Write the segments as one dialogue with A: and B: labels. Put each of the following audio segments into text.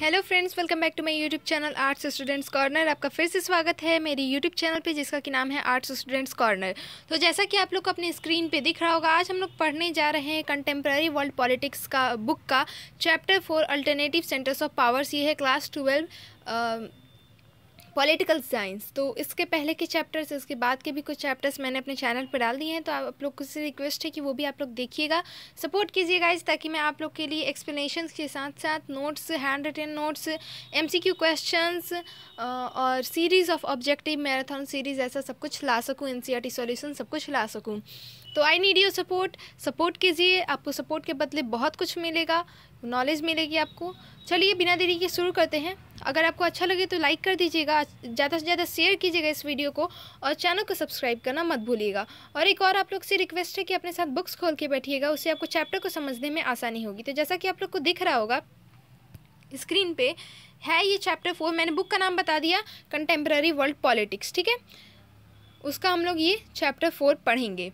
A: Hello friends welcome back to my YouTube channel arts students corner आपका फिर से स्वागत है मेरी यूट्यूब चैनल पे जिसका कि नाम है आर्ट्स स्टूडेंट्स कॉर्नर तो जैसा कि आप लोग को अपनी स्क्रीन पे दिख रहा होगा आज हम लोग पढ़ने जा रहे हैं कंटेम्प्रेरी वर्ल्ड पॉलिटिक्स का बुक का chapter four alternative centres of powers ये है क्लास ट्वेल्व पॉलिटिकल साइंस तो इसके पहले के चैप्टर्स इसके बाद के भी कुछ चैप्टर्स मैंने अपने चैनल पर डाल दिए हैं तो आप लोग से रिक्वेस्ट है कि वो भी आप लोग देखिएगा सपोर्ट कीजिएगा इस ताकि मैं आप लोग के लिए एक्सप्लेनेशंस के साथ साथ notes hand written notes M C Q question और series of objective marathon series ऐसा सब कुछ ला सकूँ N C R T solution सब कुछ ला सकूँ तो I need your support support कीजिए आपको सपोर्ट के बदले बहुत कुछ मिलेगा नॉलेज मिलेगी आपको चलिए बिना देरी के शुरू करते हैं अगर आपको अच्छा लगे तो लाइक कर दीजिएगा ज़्यादा से ज़्यादा शेयर कीजिएगा इस वीडियो को और चैनल को सब्सक्राइब करना मत भूलिएगा और एक और आप लोग से रिक्वेस्ट है कि अपने साथ बुक्स खोल के बैठिएगा उससे आपको चैप्टर को समझने में आसानी होगी तो जैसा कि आप लोग को दिख रहा होगा स्क्रीन पर है ये चैप्टर फोर मैंने बुक का नाम बता दिया कंटेम्प्रेरी वर्ल्ड पॉलिटिक्स ठीक है उसका हम लोग ये चैप्टर फोर पढ़ेंगे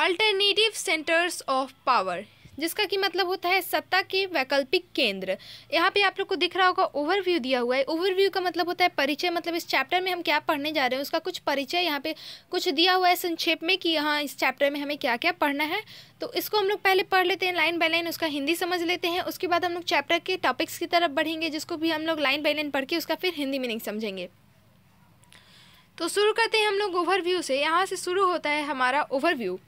A: अल्टरनेटिव सेंटर्स ऑफ पावर जिसका कि मतलब होता है सत्ता के वैकल्पिक केंद्र यहाँ पे आप लोग को दिख रहा होगा ओवरव्यू दिया हुआ है ओवरव्यू का मतलब होता है परिचय मतलब इस चैप्टर में हम क्या पढ़ने जा रहे हैं उसका कुछ परिचय यहाँ पे कुछ दिया हुआ है संक्षेप में कि यहाँ इस चैप्टर में हमें क्या क्या पढ़ना है तो इसको हम लोग पहले पढ़ लेते हैं लाइन बाय लाइन उसका हिंदी समझ लेते हैं उसके बाद हम लोग चैप्टर के टॉपिक्स की तरफ बढ़ेंगे जिसको भी हम लोग लाइन बाय लाइन पढ़ के उसका फिर हिंदी मीनिंग समझेंगे तो शुरू करते हैं हम लोग ओवरव्यू से यहाँ से शुरू होता है हमारा overview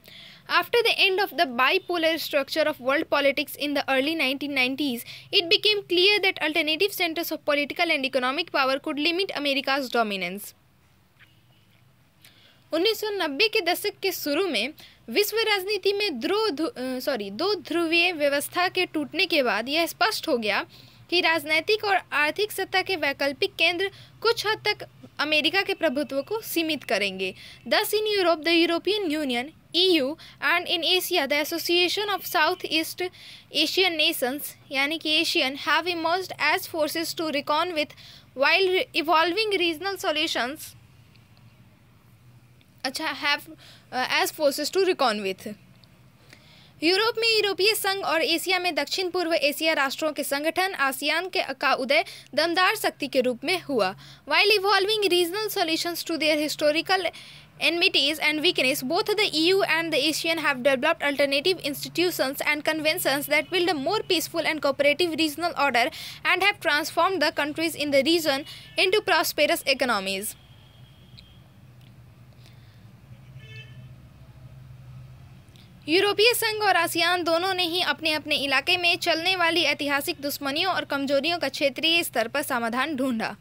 A: After the end of the bipolar structure of world politics in the early 1990s, it became clear that alternative centers of political and economic power could limit America's dominance. 1990 के दशक के शुरू में विश्व राजनीति में ध्रुव सॉरी दो ध्रुवीय व्यवस्था के टूटने के बाद यह स्पष्ट हो गया कि राजनैतिक और आर्थिक सत्ता के वैकल्पिक केंद्र कुछ हद तक अमेरिका के प्रभुत्व को सीमित करेंगे thus in Europe the European Union EU and in Asia the Association of South East Asian Nations यानी कि ASEAN have emerge as forces to reckon with while evolving regional solutions अच्छा have as forces to reckon with Europe में यूरोपीय संघ और Asia में दक्षिण पूर्व एशिया राष्ट्रों के संगठन आसियान के का उदय दमदार शक्ति के रूप में हुआ while evolving regional solutions to their historical enmities and weakness, both the EU and the ASEAN have developed alternative institutions and conventions that build a more peaceful and cooperative regional order and have transformed the countries in the region into prosperous economies. यूरोपीय संघ और ASEAN दोनों ने ही अपने अपने इलाके में चलने वाली ऐतिहासिक दुश्मनियों और कमजोरियों का क्षेत्रीय स्तर पर समाधान ढूंढा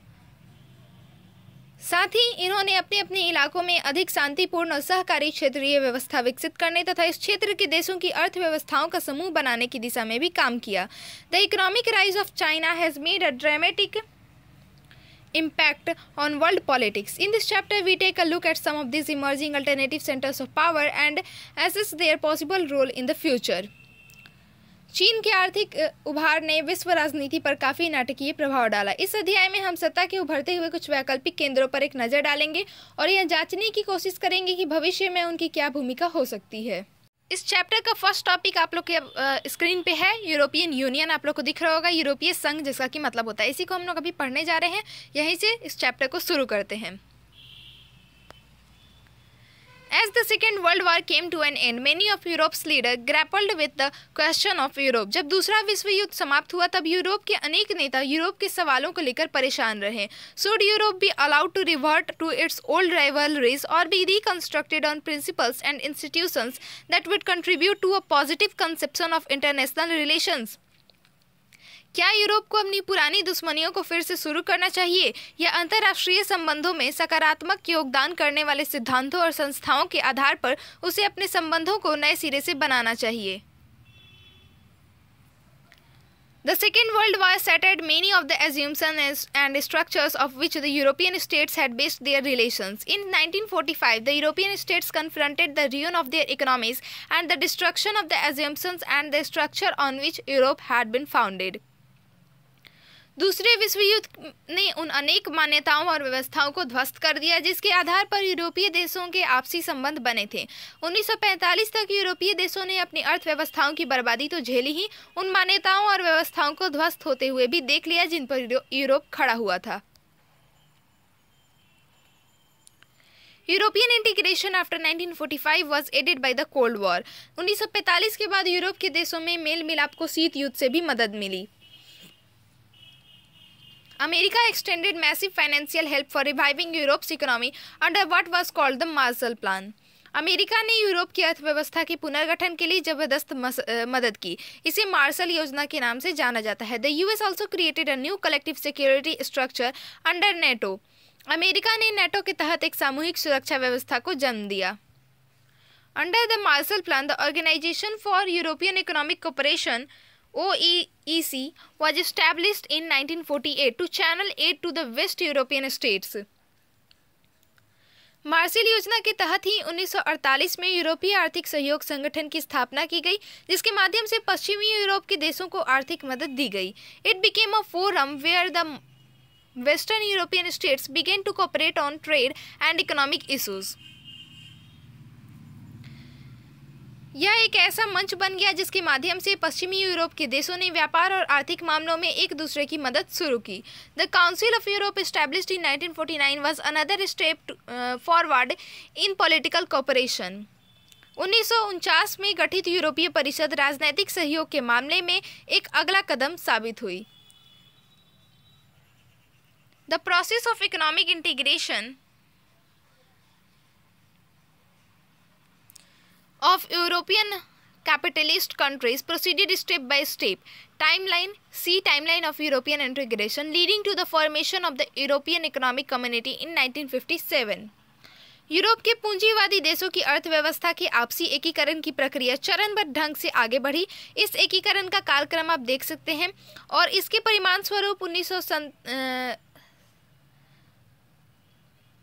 A: साथ ही इन्होंने अपने अपने इलाकों में अधिक शांतिपूर्ण और सहकारी क्षेत्रीय व्यवस्था विकसित करने तथा इस क्षेत्र के देशों की अर्थव्यवस्थाओं का समूह बनाने की दिशा में भी काम किया the economic rise of China has made a dramatic impact on world politics in this chapter we take a look at some of this emerging alternative centres of power and assess their possible role in the future चीन के आर्थिक उभार ने विश्व राजनीति पर काफी नाटकीय प्रभाव डाला इस अध्याय में हम सत्ता के उभरते हुए कुछ वैकल्पिक केंद्रों पर एक नजर डालेंगे और यह जांचने की कोशिश करेंगे कि भविष्य में उनकी क्या भूमिका हो सकती है इस चैप्टर का फर्स्ट टॉपिक आप लोग के स्क्रीन पे है यूरोपियन यूनियन आप लोग को दिख रहा होगा यूरोपीय संघ जिसका कि मतलब होता है इसी को हम लोग अभी पढ़ने जा रहे हैं यहीं से इस चैप्टर को शुरू करते हैं As the Second World War came to an end, many of Europe's leaders grappled with the question of Europe. जब दूसरा विश्व युद्ध समाप्त हुआ तब यूरोप के अनेक नेता यूरोप के सवालों को लेकर परेशान रहे Should Europe be allowed to revert to its old rivalries or be reconstructed on principles and institutions that would contribute to a positive conception of international relations? क्या यूरोप को अपनी पुरानी दुश्मनियों को फिर से शुरू करना चाहिए या अंतर्राष्ट्रीय संबंधों में सकारात्मक योगदान करने वाले सिद्धांतों और संस्थाओं के आधार पर उसे अपने संबंधों को नए सिरे से बनाना चाहिए the second world war settled many of the assumptions and structures of which the European states had based their relation in nineteen forty five the European states confronted the ruin of their economies and the destruction of the assumptions and the structure on which Europe had been founded दूसरे विश्व युद्ध ने उन अनेक मान्यताओं और व्यवस्थाओं को ध्वस्त कर दिया जिसके आधार पर यूरोपीय देशों के आपसी संबंध बने थे 1945 तक यूरोपीय देशों ने अपनी अर्थव्यवस्थाओं की बर्बादी तो झेली ही उन मान्यताओं और व्यवस्थाओं को ध्वस्त होते हुए भी देख लिया जिन पर यूरोप खड़ा हुआ था European integration after 1945 was aided by the cold war 1945 के बाद यूरोप के देशों में मेल मिलाप को शीत युद्ध से भी मदद मिली America extended massive financial help for reviving Europe's economy under what was called the Marshall plan America ने यूरोप की अर्थव्यवस्था के पुनर्गठन के लिए जबरदस्त मदद की इसे मार्शल योजना के नाम से जाना जाता है the US also created a new collective security structure under NATO America ने नेटो के तहत एक सामूहिक सुरक्षा व्यवस्था को जन्म दिया under the Marshall plan the organisation for European economic cooperation OEEC was established in 1948 to channel aid to the West European states. Marshall योजना के तहत ही 1948 में यूरोपीय आर्थिक सहयोग संगठन की स्थापना की गई जिसके माध्यम से पश्चिमी यूरोप के देशों को आर्थिक मदद दी गई it became a forum where the western European states began to cooperate on trade and economic issues यह एक ऐसा मंच बन गया जिसके माध्यम से पश्चिमी यूरोप के देशों ने व्यापार और आर्थिक मामलों में एक दूसरे की मदद शुरू की the council of Europe established in 1949 was another step forward in political cooperation उन्नीस में गठित यूरोपीय परिषद राजनैतिक सहयोग के मामले में एक अगला कदम साबित हुई the process of economic integration of European capitalist countries proceeded step by step. Timeline See Timeline of European integration leading to the formation of the European Economic Community in 1957. Europe के पूंजीवादी देशों की अर्थव्यवस्था के आपसी एकीकरण की प्रक्रिया चरणबद्ध ढंग से आगे बढ़ी इस एकीकरण का कार्यक्रम आप देख सकते हैं और इसके परिमाण स्वरूप उन्नीस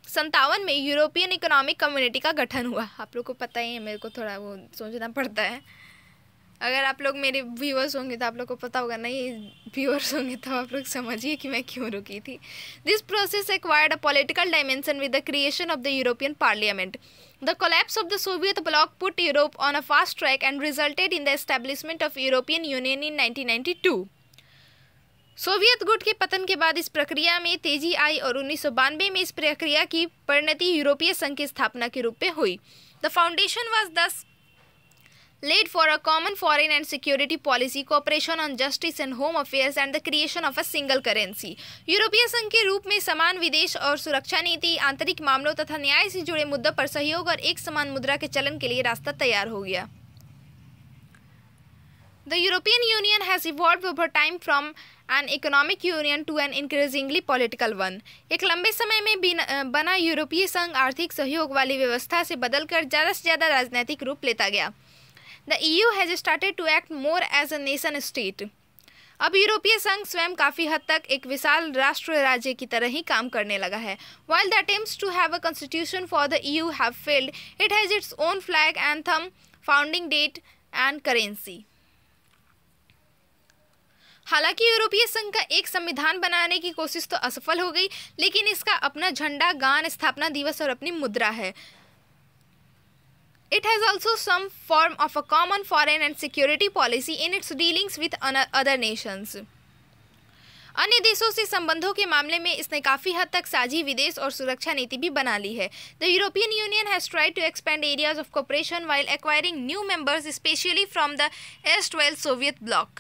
A: सन्तावन में यूरोपियन इकोनॉमिक कम्युनिटी का गठन हुआ आप लोग को पता ही है मेरे को थोड़ा वो सोचना पड़ता है अगर आप लोग मेरे व्यूअर्स होंगे तो आप लोग को पता होगा नहीं व्यूअर्स होंगे तो आप लोग समझिए कि मैं क्यों रुकी थी this process acquired a political dimension with the creation of the European parliament the collapse of the Soviet bloc put Europe on a fast track and resulted in the establishment of European Union in nineteen Soviet गुट के पतन के बाद इस प्रक्रिया में तेजी आई और उन्नीस में इस प्रक्रिया की परिणति यूरोपीय संघ की स्थापना के रूप में हुई the foundation was thus laid for a common foreign and security policy cooperation on justice and home affairs and the creation of a single currency यूरोपीय संघ के रूप में समान विदेश और सुरक्षा नीति आंतरिक मामलों तथा न्याय से जुड़े मुद्दों पर सहयोग और एक समान मुद्रा के चलन के लिए रास्ता तैयार हो गया The European Union has evolved over time from an economic union to an increasingly political one. एक लंबे समय में बना यूरोपीय संघ आर्थिक सहयोग वाली व्यवस्था से बदलकर ज़्यादा से ज़्यादा राजनीतिक रूप लेता गया the EU has started to act more as a nation state अब यूरोपीय संघ स्वयं काफ़ी हद तक एक विशाल राष्ट्र राज्य की तरह ही काम करने लगा है while the attempt to have a constitution for the EU have failed it has its own flag and anthem founding date and currency हालांकि यूरोपीय संघ का एक संविधान बनाने की कोशिश तो असफल हो गई लेकिन इसका अपना झंडा गान स्थापना दिवस और अपनी मुद्रा है it has also some form of a common foreign and security policy in its dealings with other nations अन्य देशों से संबंधों के मामले में इसने काफ़ी हद तक साझी विदेश और सुरक्षा नीति भी बना ली है the European Union has tried to expand areas of cooperation while acquiring new members specially from the erstwhile Soviet bloc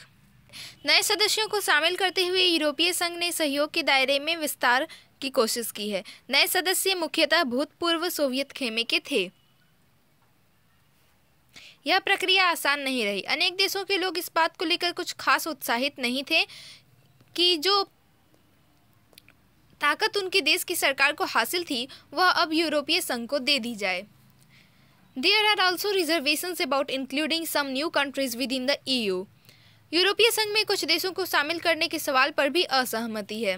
A: नए सदस्यों को शामिल करते हुए यूरोपीय संघ ने सहयोग के दायरे में विस्तार की कोशिश की है नए सदस्य मुख्यतः भूतपूर्व सोवियत खेमे के थे यह प्रक्रिया आसान नहीं रही अनेक देशों के लोग इस बात को लेकर कुछ खास उत्साहित नहीं थे कि जो ताकत उनके देश की सरकार को हासिल थी वह अब यूरोपीय संघ को दे दी जाए there are also reservation about including some new countries within the E ई यूरोपीय संघ में कुछ देशों को शामिल करने के सवाल पर भी असहमति है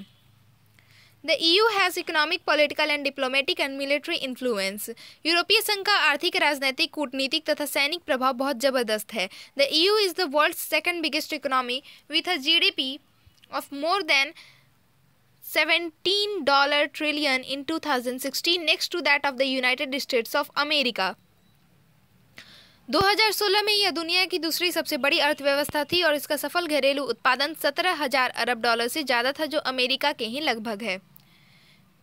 A: the EU has economic political and diplomatic and military influence यूरोपीय संघ का आर्थिक राजनीतिक कूटनीतिक तथा सैनिक प्रभाव बहुत जबरदस्त है the EU is the world second biggest economy with a G D P of more than dollar trillion in two thousand sixteen next to that of the United States of America 2016 में यह दुनिया की दूसरी सबसे बड़ी अर्थव्यवस्था थी और इसका सफल घरेलू उत्पादन सत्रह हजार अरब डॉलर से ज्यादा था जो अमेरिका के ही लगभग है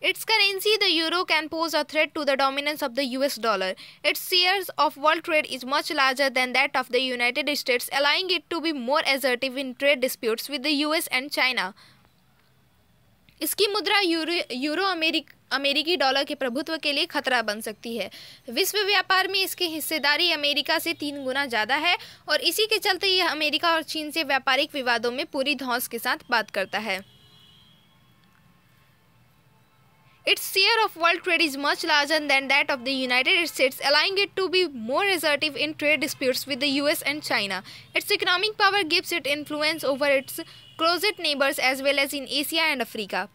A: its currency the euro can pose a threat to the dominance of the US dollar its share of world trade is much larger than that of the United States allowing it to be more assertive in trade disputes with the US and China इसकी मुद्रा euro euro अमेरिक अमेरिकी dollar के प्रभुत्व के लिए खतरा बन सकती है विश्व व्यापार में इसकी हिस्सेदारी अमेरिका से तीन गुना ज़्यादा है और इसी के चलते यह अमेरिका और चीन से व्यापारिक विवादों में पूरी धौस के साथ बात करता है Its share of world trade is much larger than that of the United States, allowing it to be more assertive in trade disputes with the US and China. Its economic power gives it influence over its closest neighbors as well as in Asia and Africa.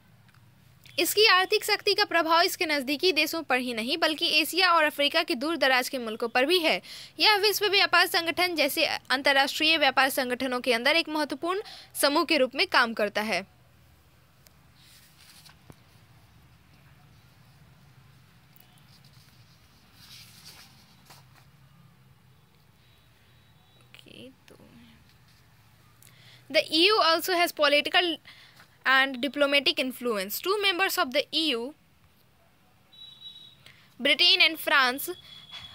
A: इसकी आर्थिक शक्ति का प्रभाव इसके नज़दीकी देशों पर ही नहीं बल्कि एशिया और अफ्रीका के दूर दराज के मुल्कों पर भी है यह विश्व व्यापार संगठन जैसे अंतर्राष्ट्रीय व्यापार संगठनों के अंदर एक महत्वपूर्ण समूह के रूप में काम करता है The EU also has political and diplomatic influence. Two members of the EU, Britain and France,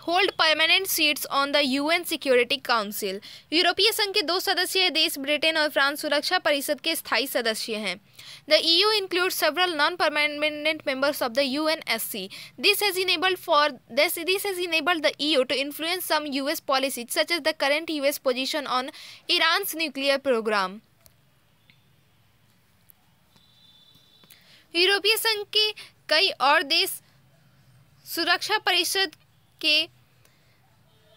A: hold permanent seats on the UN Security Council यूरोपीय संघ के दो सदस्य देश ब्रिटेन और फ्रांस सुरक्षा परिषद के स्थायी सदस्य हैं the EU include several non permanent members of the UNSC this has enabled for this this has enabled the EU to influence some US policies such as the current US position on Iran's nuclear program यूरोपीय संघ के कई और देश सुरक्षा परिषद के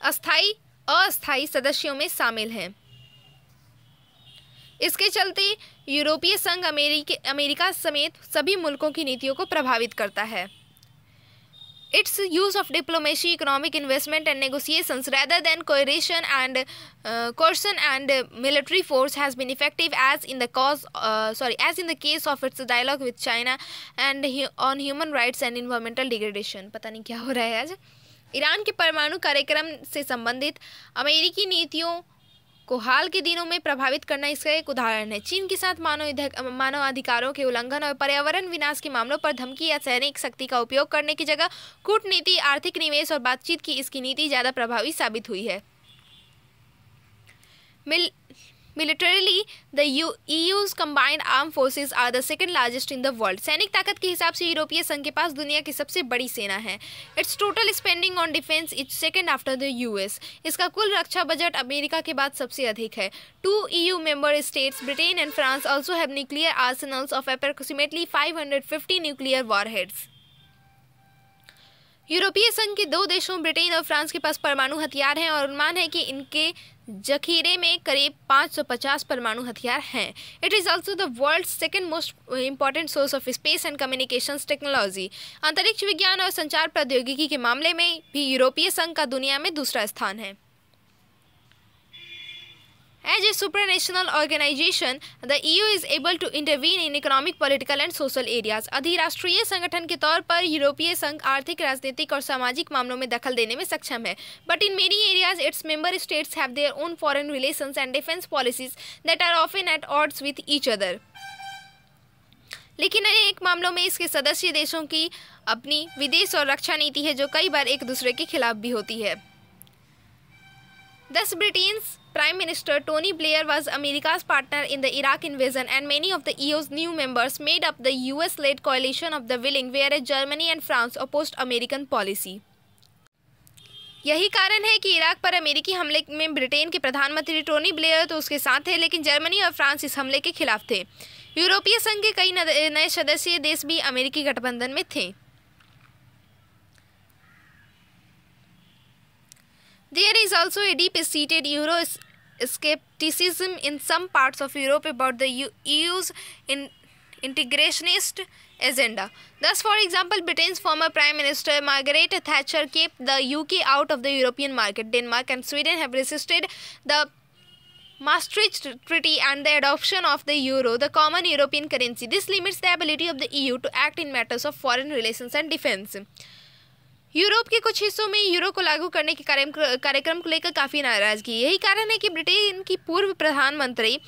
A: अस्थाई अस्थाई सदस्यों में शामिल हैं इसके चलते यूरोपीय संघ अमेरिकी अमेरिका समेत सभी मुल्कों की नीतियों को प्रभावित करता है its use of diplomacy economic investment and negotiation rather than coercion and coercion and military force has been effective as in the cause sorry as in the case of its dialogue with China and on human rights and environmental degradation पता नहीं क्या हो रहा है आज Iran के परमाणु कार्यक्रम से संबंधित अमेरिकी नीतियों को हाल के दिनों में प्रभावित करना इसका एक उदाहरण है चीन के साथ मानव मानव अधिकारों के उल्लंघन और पर्यावरण विनाश के मामलों पर धमकी या सैनिक शक्ति का उपयोग करने की जगह कूटनीति आर्थिक निवेश और बातचीत की इसकी नीति ज़्यादा प्रभावी साबित हुई है mil militarily the EU's armed forces are the second largest in the world सैनिक ताकत के हिसाब से यूरोपीय संघ के पास दुनिया की सबसे बड़ी सेना है its total spending on defence is second after the US इसका कुल रक्षा बजट अमेरिका के बाद सबसे अधिक है two EU member states Britain and France also have nuclear arsenals of approximately 550 nuclear warheads यूरोपीय संघ के दो देशों ब्रिटेन और फ्रांस के पास परमाणु हथियार हैं और अनुमान है कि इनके जखीरे में करीब 550 परमाणु हथियार हैं it is also the world second most important source of space and communication technology अंतरिक्ष विज्ञान और संचार प्रौद्योगिकी के मामले में भी यूरोपीय संघ का दुनिया में दूसरा स्थान है As a supranational organization, the EU is able to intervene in economic, political and social areas. अधिराष्ट्रीय संगठन के तौर पर यूरोपीय संघ आर्थिक राजनीतिक और सामाजिक मामलों में दखल देने में सक्षम है but in many areas its member states have their own foreign relations and defence policies that are often at odds with each other लेकिन अनेक मामलों में इसके सदस्य देशों की अपनी विदेश और रक्षा नीति है जो कई बार एक दूसरे के खिलाफ भी होती है Thus, Britain's Prime Minister Tony Blair was America's partner in the Iraq invasion, and many of the EU's new members made up the US led coalition of the willing, whereas Germany and France opposed American policy. यही कारण है कि Iraq पर अमेरिकी हमले में Britain के प्रधानमंत्री टोनी ब्लेयर तो उसके साथ थे लेकिन जर्मनी और फ्रांस इस हमले के खिलाफ थे यूरोपीय संघ के कई नए सदस्य देश भी अमेरिकी गठबंधन में थे There is also a deep-seated Euro skepticism in some parts of Europe about the EU's in integrationist agenda. Thus, for example, Britain's former Prime Minister Margaret Thatcher kept the UK out of the European market. Denmark and Sweden have resisted the Maastricht Treaty and the adoption of the euro, the common European currency. This limits the ability of the EU to act in matters of foreign relations and defense. Europe के कुछ हिस्सों में euro को लागू करने के कार्यक्रम को लेकर काफ़ी नाराजगी यही कारण है कि ब्रिटेन की पूर्व प्रधानमंत्री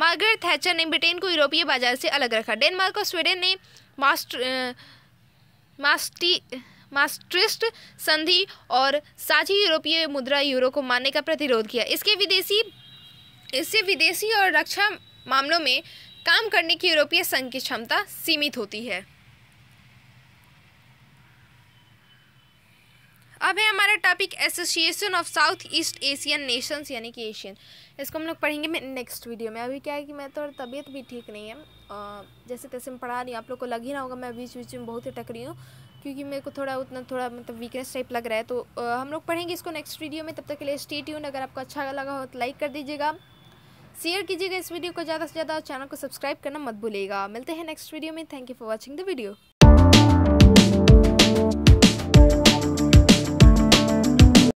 A: मार्गरेट थैचर ने ब्रिटेन को यूरोपीय बाजार से अलग रखा डेनमार्क और स्वीडन ने मास्टर मास्टी मास्ट्रिस्ट संधि और साझी यूरोपीय मुद्रा यूरो को मानने का प्रतिरोध किया इसके विदेशी इससे विदेशी और रक्षा मामलों में काम करने की यूरोपीय संघ की क्षमता सीमित होती है अब है हमारा topic Association of South East Asian Nations यानी कि एशियन इसको हम लोग पढ़ेंगे मैं नेक्स्ट वीडियो में अभी क्या है कि मैं तो तबीयत भी ठीक नहीं है जैसे तैसे मैं पढ़ा रही हूँ आप लोग को लग ही ना होगा मैं बीच बीच में बहुत ही टक रही हूँ क्योंकि मेरे को थोड़ा उतना थोड़ा मतलब वीकनेस टाइप लग रहा है तो आ, हम लोग पढ़ेंगे इसको नेक्स्ट वीडियो में तब तक के लिए स्टेट यून अगर आपको अच्छा लगा हो तो लाइक कर दीजिएगा शेयर कीजिएगा इस वीडियो को ज़्यादा से ज़्यादा चैनल को सब्सक्राइब करना मत भूलिएगा मिलते हैं नेक्स्ट वीडियो में thank you for watching the video